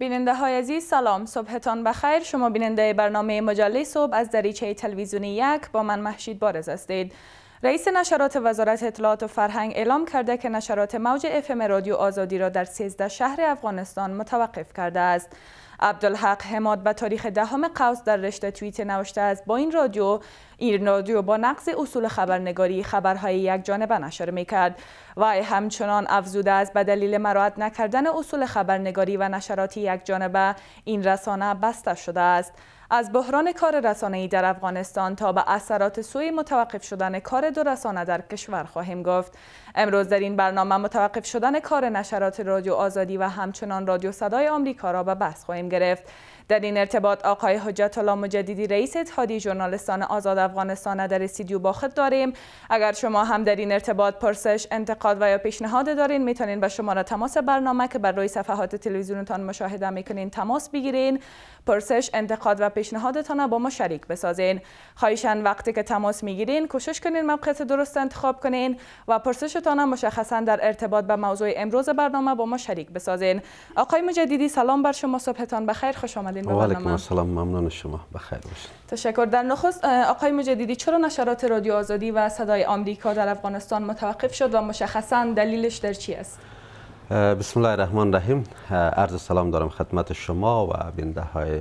بیننده های عزیز سلام صبحتان بخیر شما بیننده برنامه مجله صبح از دریچه تلویزیونی یک با من محشید بارز هستید رئیس نشرات وزارت اطلاعات و فرهنگ اعلام کرده که نشرات موج افم رادیو آزادی را در 13 شهر افغانستان متوقف کرده است عبدالحق حماد به تاریخ دهم قوس در رشته توییت نوشته است با این رادیو این رادیو با نقض اصول خبرنگاری خبرهای یک جانبه نشر می کرد و همچنان افزوده است به دلیل مراعت نکردن اصول خبرنگاری و نشرات یک جانبه این رسانه بسته شده است از بحران کار ای در افغانستان تا به اثرات سوی متوقف شدن کار دو رسانه در کشور خواهیم گفت امروز در این برنامه متوقف شدن کار نشرات رادیو آزادی و همچنان رادیو صدای آمریکا را به بحث خواهیم گرفت در این ارتباط آقای حجت الله مجددی رئیس اتحادیه ژورنالستان آزاد افغانستان در استودیو با خود داریم اگر شما هم در این ارتباط پرسش انتقاد و یا پیشنهاد دارین میتونین به شماره تماس برنامه که بر روی صفحات تلویزیونتان مشاهده میکنین تماس بگیرین پرسش انتقاد و پیشنهادتان با ما شریک بسازین خواهشان وقتی که تماس میگیرین کوشش کنین موقعیت درست انتخاب کنین و پرسشتان مشخصا در ارتباط به موضوع امروز برنامه با ما شریک بسازین آقای مجددی سلام بر شما صبحتان بخیر خوش آمدین به برنامه علیکم ممنون شما بخیر باشید تشکر در نخست آقای مجدیدی چرا نشرات رادیو آزادی و صدای آمریکا در افغانستان متوقف شد و مشخصا دلیلش در چی است بسم الله الرحمن الرحیم عرض سلام دارم خدمت شما و بینده های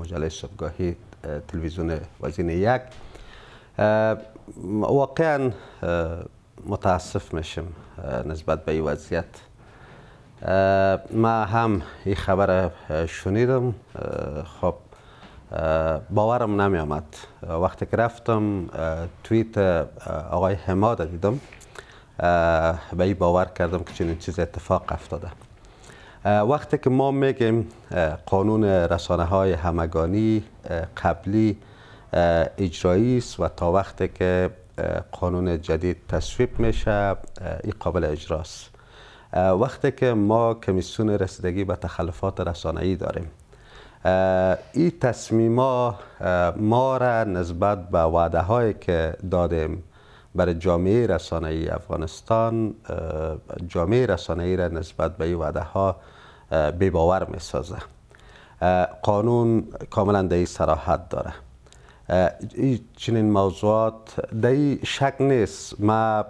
مجله صبحگاهی تلویزیون وزین یک واقعا متاسف میشم نسبت به این وضعیت ما هم این خبر شنیدم خب باورم نمی آمد وقتی که رفتم توییت آقای حماد دیدم به این باور کردم که چنین چیز اتفاق افتاده وقتی که ما میگیم قانون رسانه های همگانی قبلی اجرایی است و تا وقتی که قانون جدید تصویب میشه این قابل اجراست وقتی که ما کمیسیون رسیدگی به تخلفات ای داریم این تصمیم ما را نسبت به وعده هایی که دادیم برای جامعه رسانه افغانستان جامعه رسانه را نسبت به این وعده ها بیباور می سازه قانون کاملا در سراحت داره چنین موضوعات در شک نیست ما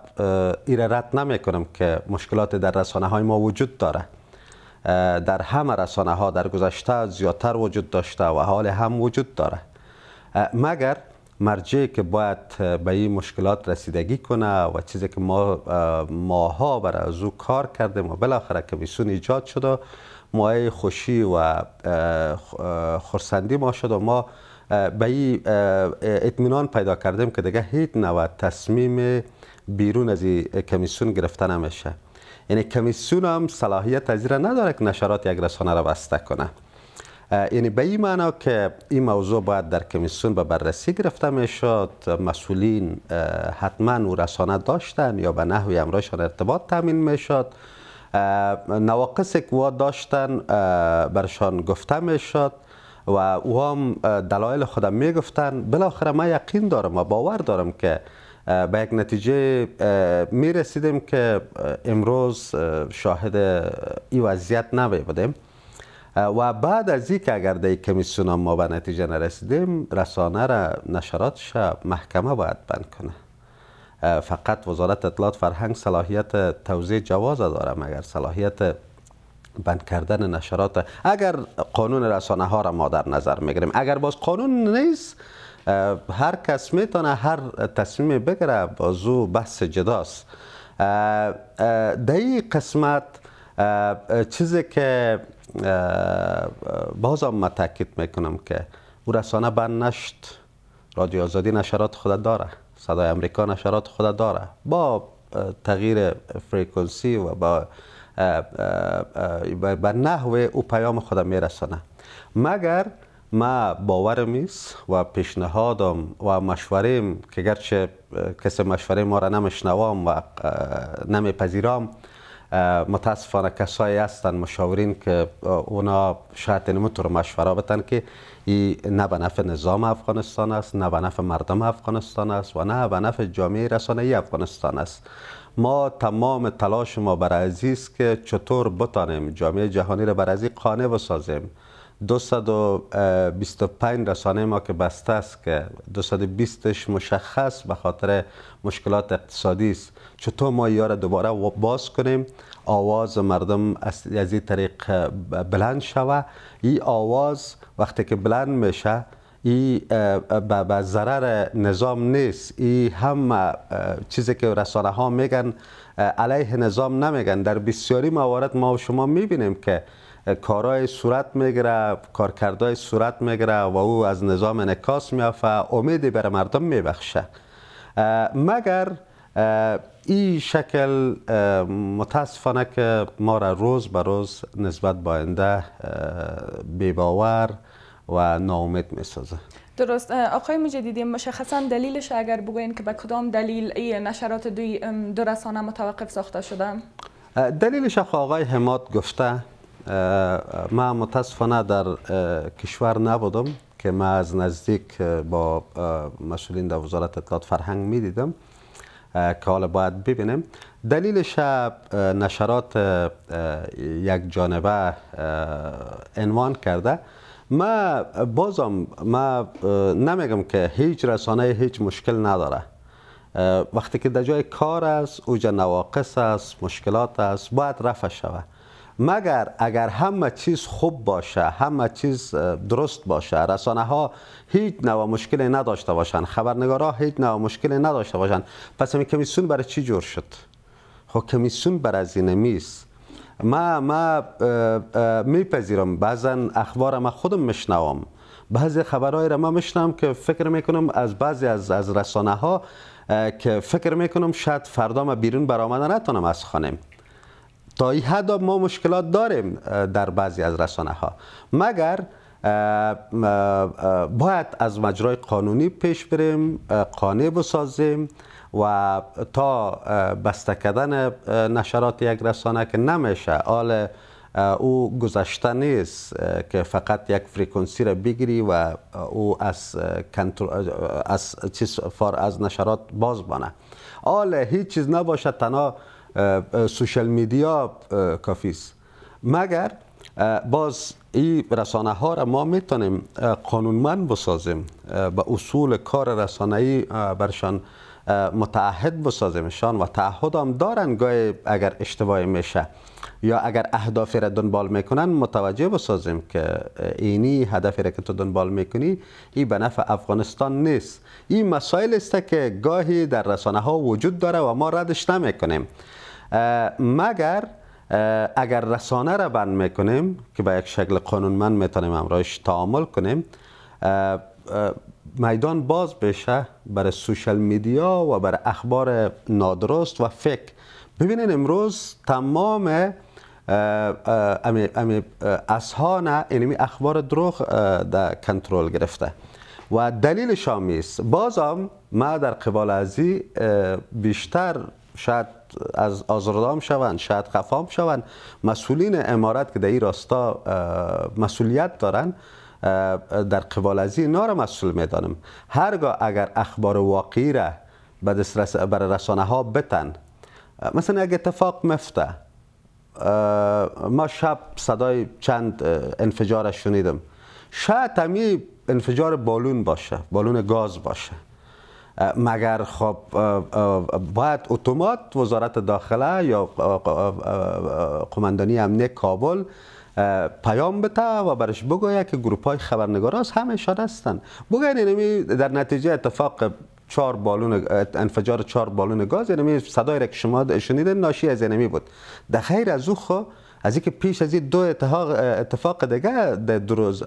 ای را رد نمی که مشکلات در رسانه های ما وجود داره در همه رسانه ها در گذشته زیادتر وجود داشته و حال هم وجود داره مگر مرجعی که باید به این مشکلات رسیدگی کنه و چیزی که ما ماها برای از او کار کردیم و بالاخره کمیسون ایجاد شده مایه خوشی و خرسندی ما شد و ما به این اطمینان پیدا کردیم که دیگه هیچ نوع تصمیم بیرون از این کمیسیون گرفته نمیشه یعنی کمیسون هم صلاحیت از نداره که نشرات یک رسانه را بسته کنه یعنی به این معنا که این موضوع باید در کمیسیون به بررسی گرفته میشد مسئولین حتما او رسانه داشتن یا به نحوی امرایشان ارتباط تامین میشد نواقص قوا داشتن برشان گفته میشد و او هم دلایل خودم میگفتن بالاخره من یقین دارم و باور دارم که به یک نتیجه می رسیدیم که امروز شاهد این وضعیت نمی و بعد از این اگر در کمیسیون ما به نتیجه نرسیدیم رسانه را نشراتش محکمه باید بند کنه فقط وزارت اطلاعات فرهنگ صلاحیت توزیع جواز داره مگر صلاحیت بند کردن نشرات اگر قانون رسانه ها را ما در نظر میگیریم اگر باز قانون نیست هر کس میتونه هر تصمیم بگیره بازو بحث جداست در قسمت چیزی که باز هم تاکید میکنم که او رسانه بند نشد رادیو آزادی نشرات خود داره صدای امریکا نشرات خود داره با تغییر فریکونسی و با به نحو او پیام خود میرسانه مگر ما باورم است و پیشنهادم و مشوریم که گرچه کسی مشوره ما را نمیشنوام و نمیپذیرام متاسفانه کسایی هستند مشاورین که اونا شاید این یعنی مشوره بتن که این نه به نفع نظام افغانستان است نه به نفع مردم افغانستان است و نه به نفع جامعه رسانه ای افغانستان است ما تمام تلاش ما برای عزیز که چطور بتانیم جامعه جهانی را برای قانع بسازیم 225 رسانه ما که بسته است که 220ش مشخص به خاطر مشکلات اقتصادی است چطور ما یا دوباره باز کنیم آواز مردم از این طریق بلند شوه این آواز وقتی که بلند میشه ای به ضرر نظام نیست ای هم چیزی که رسانه ها میگن علیه نظام نمیگن در بسیاری موارد ما و شما میبینیم که کارای صورت میگیره کارکردهای صورت میگیره و او از نظام نکاس میافه امیدی بر مردم میبخشه مگر این شکل متاسفانه که ما را روز به روز نسبت به آینده بیباور و ناامید میسازه درست آقای مجددی مشخصا دلیلش اگر بگوین که به کدام دلیل این نشرات دو, دو رسانه متوقف ساخته شده دلیلش آقای حماد گفته من متاسفانه در کشور نبودم که ما از نزدیک با مسئولین در وزارت اطلاعات فرهنگ می دیدم که حالا باید ببینیم دلیل شب نشرات یک جانبه عنوان کرده ما بازم ما نمیگم که هیچ رسانه هیچ مشکل نداره وقتی که در جای کار است اوج نواقص است مشکلات است باید رفع شود مگر اگر همه چیز خوب باشه همه چیز درست باشه رسانه ها هیچ نوع مشکلی نداشته باشند خبرنگارا هیچ نوع مشکلی نداشته باشند پس این کمیسیون برای چی جور شد خب کمیسیون برای از این میست ما ما میپذیرم بعضا اخبار ما خودم میشنوم بعضی خبرهایی را ما میشنم که فکر میکنم از بعضی از از رسانه ها که فکر میکنم شاید فردا ما بیرون برآمده نتونم از خانه. تا این حد ما مشکلات داریم در بعضی از رسانه ها مگر باید از مجرای قانونی پیش بریم قانع بسازیم و تا بسته کردن نشرات یک رسانه که نمیشه آل او گذشته نیست که فقط یک فرکانسی را بگیری و او از از چیز از نشرات باز بانه آل هیچ چیز نباشه تنها سوشل میدیا است مگر باز این رسانه ها را ما میتونیم قانونمند بسازیم به اصول کار رسانه ای برشان متعهد شان و تعهد هم دارن گاهی اگر اشتباه میشه یا اگر اهدافی را دنبال میکنن متوجه بسازیم که اینی هدفی را که تو دنبال میکنی این به نفع افغانستان نیست این مسائل است که گاهی در رسانه ها وجود داره و ما ردش نمیکنیم مگر اگر رسانه را بند میکنیم که به یک شکل قانونمند میتونیم امرایش تعامل کنیم میدان باز بشه برای سوشل میدیا و برای اخبار نادرست و فکر ببینید امروز تمام امی امی اصحان اینمی اخبار دروغ در کنترل گرفته و دلیل شامیست بازم ما در قبال ازی بیشتر شاید از آزردام شوند شاید خفام شوند مسئولین امارت که در این راستا مسئولیت دارن در قبال از این مسئول میدانم هرگاه اگر اخبار واقعی را بر رسانه ها بتن مثلا اگه اتفاق مفته ما شب صدای چند انفجار شنیدم شاید همی انفجار بالون باشه بالون گاز باشه مگر خب باید اتومات وزارت داخله یا قماندانی امنی کابل پیام بده و برش بگوید که گروپ های خبرنگار هست همه شاد هستن بگوید اینمی یعنی در نتیجه اتفاق چهار بالون انفجار چهار بالون گاز اینمی یعنی صدای را که شما شنیدن ناشی از اینمی بود در خیر از او خب از اینکه پیش از این دو اتفاق دیگه در روز,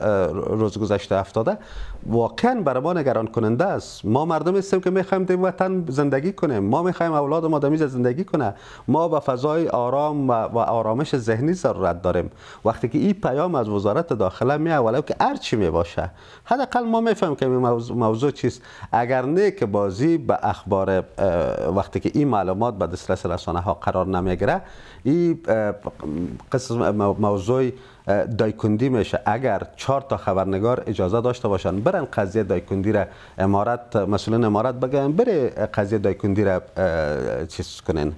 روز گذشته افتاده واقعا برای ما نگران کننده است ما مردم هستیم که میخوایم در وطن زندگی کنیم ما میخوایم اولاد ما دمیز زندگی کنه ما به فضای آرام و, آرامش ذهنی ضرورت داریم وقتی که این پیام از وزارت داخله می ولو که هر چی می باشه حداقل ما میفهمیم که موضوع, موضوع چیست اگر نه که بازی به با اخبار وقتی که این معلومات به دسترس رسانه ها قرار نمیگیره این قصص موضوع دایکندی میشه اگر چهار تا خبرنگار اجازه داشته باشن برن قضیه دایکندی را امارت مسئولین امارت بگن بره قضیه دایکندی را چیز کنن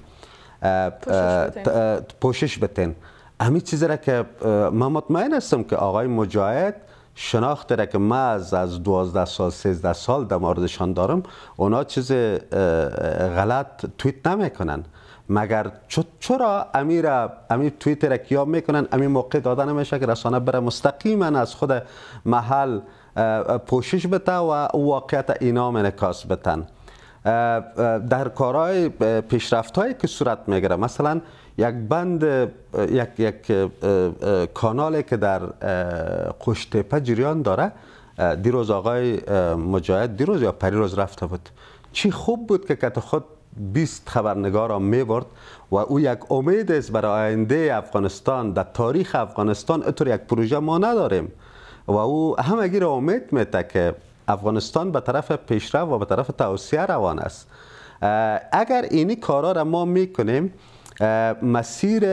پوشش بتن همین چیزی را که من مطمئن هستم که آقای مجاهد شناخت را که ما از از 12 سال 13 سال در موردشان دارم اونا چیز غلط تویت نمیکنن مگر چرا امیر امیر توییت را کیا میکنن امیر موقع دادن میشه که رسانه بره مستقیما از خود محل پوشش بده و واقعیت اینا منکاس بتن در کارهای پیشرفت هایی که صورت میگیره مثلا یک بند یک, یک کانالی که در قشتپه جریان داره دیروز آقای مجاهد دیروز یا پریروز رفته بود چی خوب بود که کت خود 20 خبرنگار را می برد و او یک امید است برای آینده افغانستان در تاریخ افغانستان اطور یک پروژه ما نداریم و او همه را امید مته که افغانستان به طرف پیشرفت و به طرف توسعه روان است اگر اینی کارا را ما میکنیم مسیر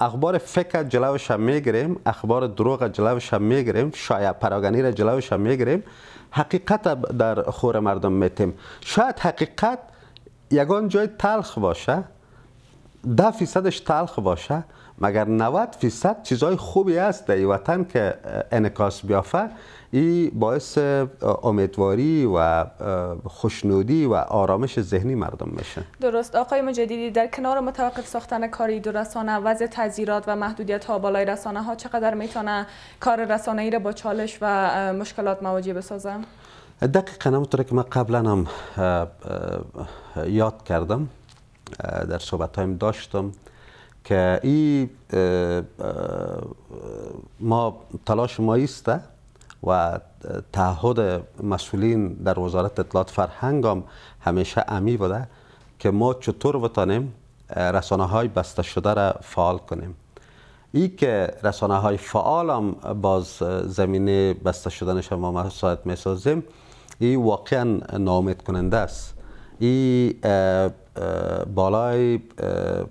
اخبار فکر جلوش هم اخبار دروغ جلوش هم میگیریم شاید پراگنی را جلوش هم میگیریم حقیقت در خور مردم میتیم شاید حقیقت یگان جای تلخ باشه ده فیصدش تلخ باشه مگر 90 فیصد چیزای خوبی هست در وطن که انکاس بیافه ای باعث امیدواری و خوشنودی و آرامش ذهنی مردم میشه درست آقای مجدیدی در کنار متوقف ساختن کاری دو رسانه وضع تذیرات و محدودیت ها بالای رسانه ها چقدر میتونه کار رسانه ای را با چالش و مشکلات مواجه بسازه دقیقا همونطوره که من قبلا هم یاد کردم در صحبت هایم داشتم که ای ما تلاش ما است و تعهد مسئولین در وزارت اطلاعات فرهنگ هم همیشه امی بوده که ما چطور بتانیم رسانه های بسته شده را فعال کنیم ای که رسانه های فعال هم باز زمینه بسته شدنش ما مساعد می سازیم ای واقعا نامید کننده است ای بالای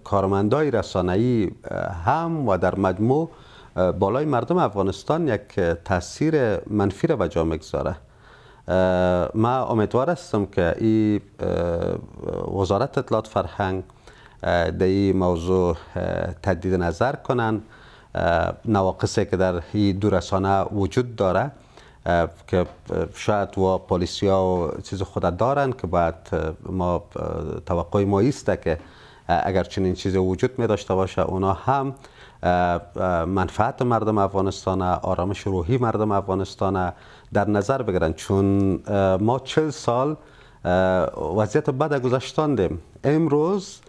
کارمندای رسانه‌ای هم و در مجموع بالای مردم افغانستان یک تاثیر منفی را به جا میگذاره ما امیدوار هستم که این وزارت اطلاعات فرهنگ در این موضوع تدید نظر کنن نواقصی که در این دو رسانه وجود داره که شاید و پالیسی ها و چیز خود دارن که بعد ما توقع ما ایسته که اگر چنین چیزی وجود می داشته باشه اونا هم منفعت مردم افغانستان آرامش روحی مردم افغانستان در نظر بگیرن چون ما چل سال وضعیت بد گذشتاندیم امروز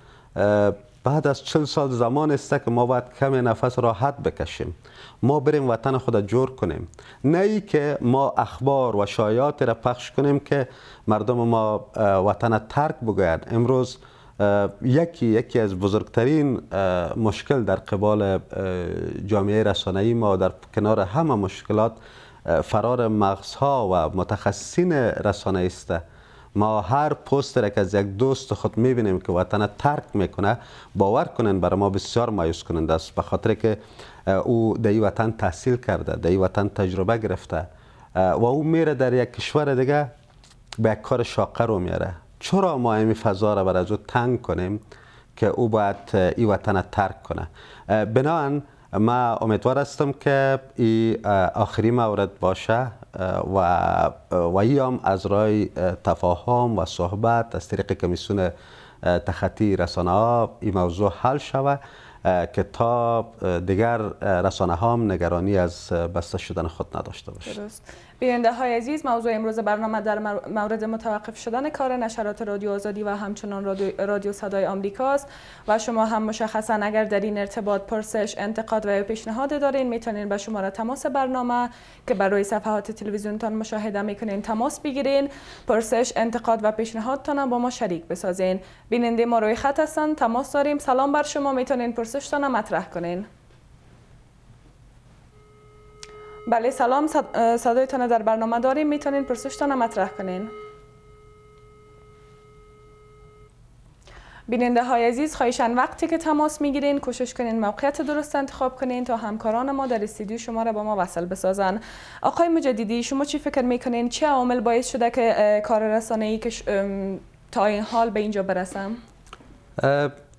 بعد از چل سال زمان است که ما باید کم نفس راحت بکشیم ما بریم وطن خود جور کنیم نه ای که ما اخبار و شایعات را پخش کنیم که مردم ما وطن ترک بگوید امروز یکی یکی از بزرگترین مشکل در قبال جامعه رسانه‌ای ما در کنار همه مشکلات فرار مغزها و متخصصین رسانه است ما هر پست را که از یک دوست خود میبینیم که وطن ترک میکنه باور کنن برای ما بسیار مایوس کننده است به خاطر که او در این وطن تحصیل کرده در این وطن تجربه گرفته و او میره در یک کشور دیگه به کار شاقه رو میاره چرا ما این فضا را برای او تنگ کنیم که او باید این وطن ترک کنه بنابراین ما امیدوار هستم که این آخری مورد باشه و ویام از رای تفاهم و صحبت از طریق کمیسیون تخطی رسانه ها این موضوع حل شود که تا دیگر رسانه ها هم نگرانی از بسته شدن خود نداشته باشه بیننده های عزیز موضوع امروز برنامه در مورد متوقف شدن کار نشرات رادیو آزادی و همچنان رادیو صدای آمریکا است و شما هم مشخصا اگر در این ارتباط پرسش انتقاد و یا پیشنهاد دارین میتونین به شماره تماس برنامه که روی صفحات تلویزیونتان مشاهده میکنین تماس بگیرین پرسش انتقاد و پیشنهادتان هم با ما شریک بسازین بیننده ما روی خط هستن تماس داریم سلام بر شما میتونین پرسشتان مطرح کنین بله سلام صدایتان در برنامه داریم میتونین پرسشتان مطرح کنین بیننده های عزیز خواهشان وقتی که تماس میگیرین کوشش کنین موقعیت درست انتخاب کنین تا همکاران ما در استیدیو شما را با ما وصل بسازن آقای مجددی شما چی فکر میکنین چه عامل باعث شده که کار رسانه ای که تا این حال به اینجا برسم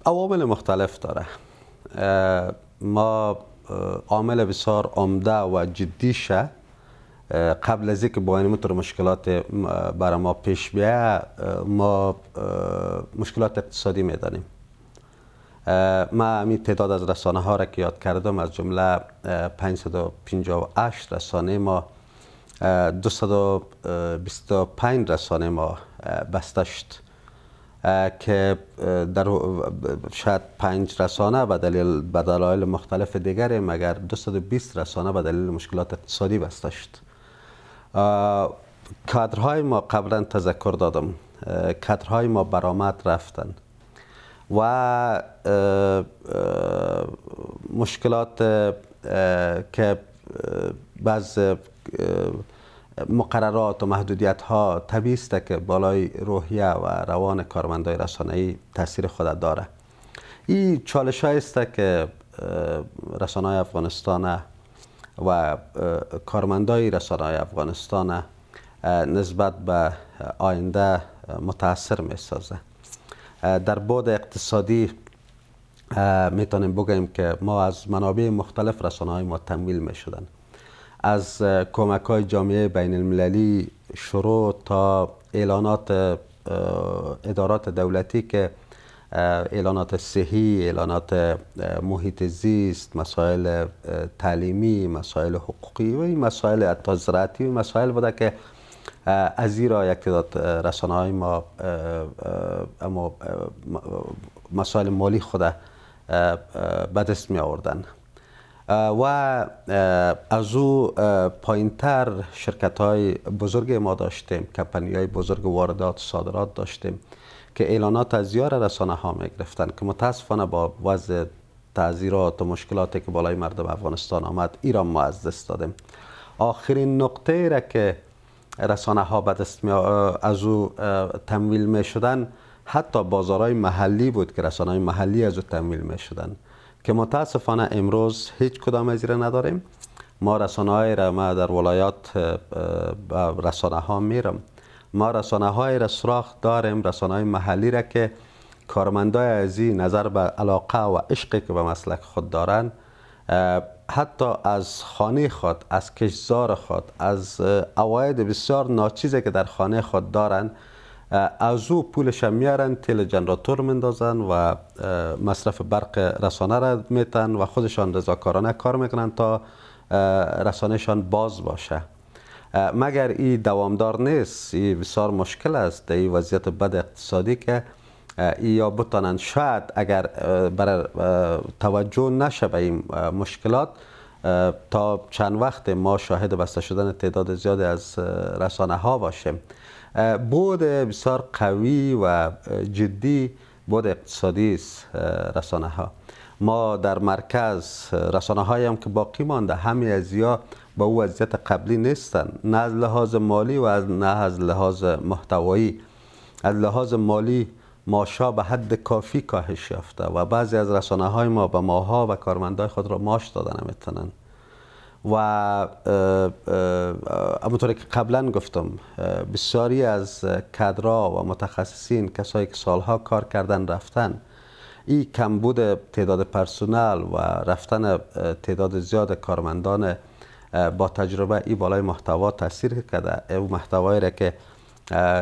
عوامل مختلف داره ما عامل بسیار عمده و جدیشه قبل از اینکه با این متر مشکلات برای ما پیش بیه ما مشکلات اقتصادی میدانیم ما می تعداد از رسانه ها را که یاد کردم از جمله 558 رسانه ما 225 رسانه ما بسته شد که در شاید پنج رسانه به دلیل مختلف دیگری مگر 220 رسانه به دلیل مشکلات اقتصادی بسته شد کادرهای ما قبلا تذکر دادم کادرهای ما برآمد رفتن و مشکلات که بعض مقررات و محدودیت ها طبیعی است که بالای روحیه و روان کارمندای رسانه ای تاثیر خود داره این چالش است که رسانه های افغانستان و کارمندای رسانه های افغانستان نسبت به آینده متاثر می سازه در بعد اقتصادی میتونیم بگیم که ما از منابع مختلف رسانه های ما تمویل می شدن از کمک های جامعه بین المللی شروع تا اعلانات ادارات دولتی که اعلانات صحی، اعلانات محیط زیست، مسائل تعلیمی، مسائل حقوقی و این مسائل حتی زراعتی و مسائل بوده که از ایرا یک تعداد رسانه های ما اما مسائل مالی خود به دست می آوردن و از او تر شرکت های بزرگ ما داشتیم کمپنی های بزرگ واردات صادرات داشتیم که اعلانات از یار رسانه ها می گرفتن که متاسفانه با وضع تعذیرات و مشکلاتی که بالای مردم افغانستان آمد ایران ما از دست دادیم آخرین نقطه را که رسانه ها به از او تمویل می شدن حتی بازارهای محلی بود که رسانه های محلی از او تمویل می شدن که متاسفانه امروز هیچ کدام از نداریم ما رسانه را ما در ولایات رسانه ها میرم ما رسانه های را سراخ داریم رسانه های محلی را که کارمندای از نظر به علاقه و عشقی که به مسلک خود دارن حتی از خانه خود از کشزار خود از اواید بسیار ناچیزی که در خانه خود دارند از او پولش میارن تل جنراتور مندازن و مصرف برق رسانه را میتن و خودشان رضاکارانه کار میکنن تا رسانهشان باز باشه مگر ای دوامدار نیست این بسیار مشکل است در این وضعیت بد اقتصادی که ای یا بتانند شاید اگر بر توجه نشه به این مشکلات تا چند وقت ما شاهد بسته شدن تعداد زیادی از رسانه ها باشیم بود بسیار قوی و جدی بود اقتصادی رسانه ها ما در مرکز رسانه های هم که باقی مانده همه از یا با او وضعیت قبلی نیستن نه از لحاظ مالی و نه از لحاظ محتوایی از لحاظ مالی ماشا به حد کافی کاهش یافته و بعضی از رسانه های ما به ماها و کارمندای خود را ماش دادن نمیتونند و همونطوری که قبلا گفتم بسیاری از کدرا و متخصصین کسایی که سالها کار کردن رفتن این کمبود تعداد پرسونل و رفتن تعداد زیاد کارمندان با تجربه ای بالای محتوا تاثیر کرده او محتوایی که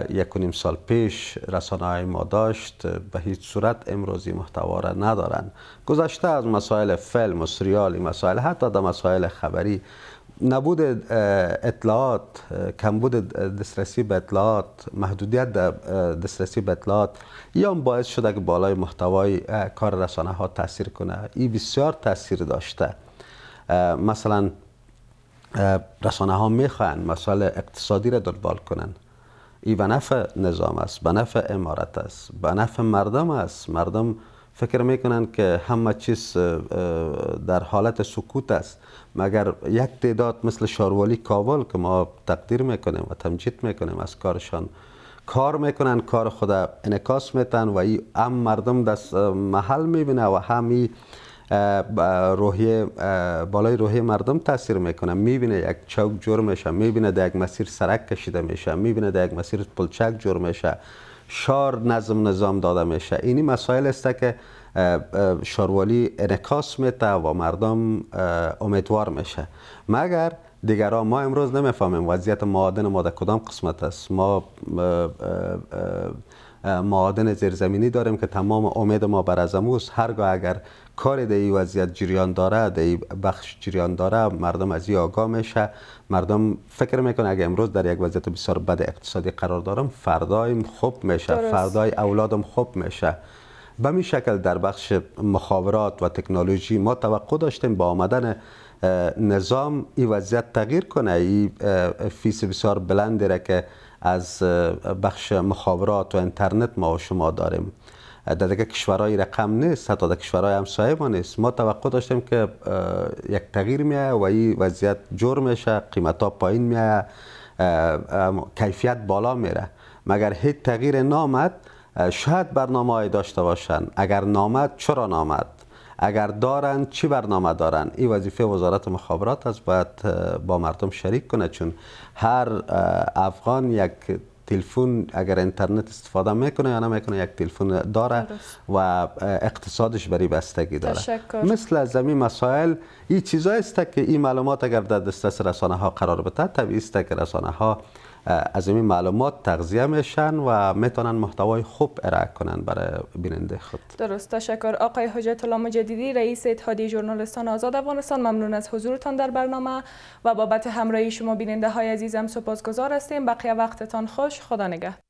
یک و نیم سال پیش رسانه های ما داشت به هیچ صورت امروزی محتوا را ندارند گذشته از مسائل فلم و سریال مسائل حتی در مسائل خبری نبود اطلاعات کمبود دسترسی به اطلاعات محدودیت در دسترسی به اطلاعات یا باعث شده که بالای محتوای کار رسانه ها تاثیر کنه این بسیار تاثیر داشته مثلا رسانه ها میخوان مسائل اقتصادی را دنبال کنند ای به نفع نظام است به نفع امارت است به نفع مردم است مردم فکر میکنند که همه چیز در حالت سکوت است مگر یک تعداد مثل شاروالی کابل که ما تقدیر میکنیم و تمجید میکنیم از کارشان کار میکنن کار خود انکاس میتن و ای هم مردم دست محل میبینه و همی روحی بالای روحی مردم تاثیر میکنه میبینه یک چوک جور میشه میبینه در یک مسیر سرک کشیده میشه میبینه در یک مسیر پلچک جور میشه شار نظم نظام داده میشه اینی مسائل است که شاروالی انکاس میته و مردم امیدوار میشه مگر دیگران ما امروز نمیفهمیم وضعیت معادن ما در کدام قسمت است ما معادن زیرزمینی داریم که تمام امید ما بر از هرگاه اگر کار در این وضعیت جریان داره در بخش جریان داره مردم از این آگاه میشه مردم فکر میکنه اگه امروز در یک وضعیت بسیار بد اقتصادی قرار دارم فردایم خوب میشه فردای اولادم خوب میشه به این شکل در بخش مخابرات و تکنولوژی ما توقع داشتیم با آمدن نظام این وضعیت تغییر کنه این فیس بسیار بلندی که از بخش مخابرات و اینترنت ما و شما داریم در دیگه کشورهای رقم نیست حتی در کشورهای همسایه ما نیست ما توقع داشتیم که یک تغییر میه و این وضعیت جور میشه قیمت ها پایین میه کیفیت بالا میره مگر هیچ تغییر نامد شاید برنامه های داشته باشند اگر نامد چرا نامد اگر دارن چی برنامه دارن این وظیفه وزارت مخابرات است باید با مردم شریک کنه چون هر افغان یک تلفن اگر اینترنت استفاده میکنه یا میکنه یک تلفن داره و اقتصادش بری بستگی داره مثل از مسائل این چیزایی است که این معلومات اگر در دسترس رسانه ها قرار بده طبیعی است که رسانه ها از این معلومات تغذیه میشن و میتونن محتوای خوب ارائه کنن برای بیننده خود درست تشکر آقای حجت الله مجددی رئیس اتحادیه ژورنالیستان آزاد افغانستان ممنون از حضورتان در برنامه و بابت همراهی شما بیننده های عزیزم سپاسگزار هستیم بقیه وقتتان خوش خدا نگهدار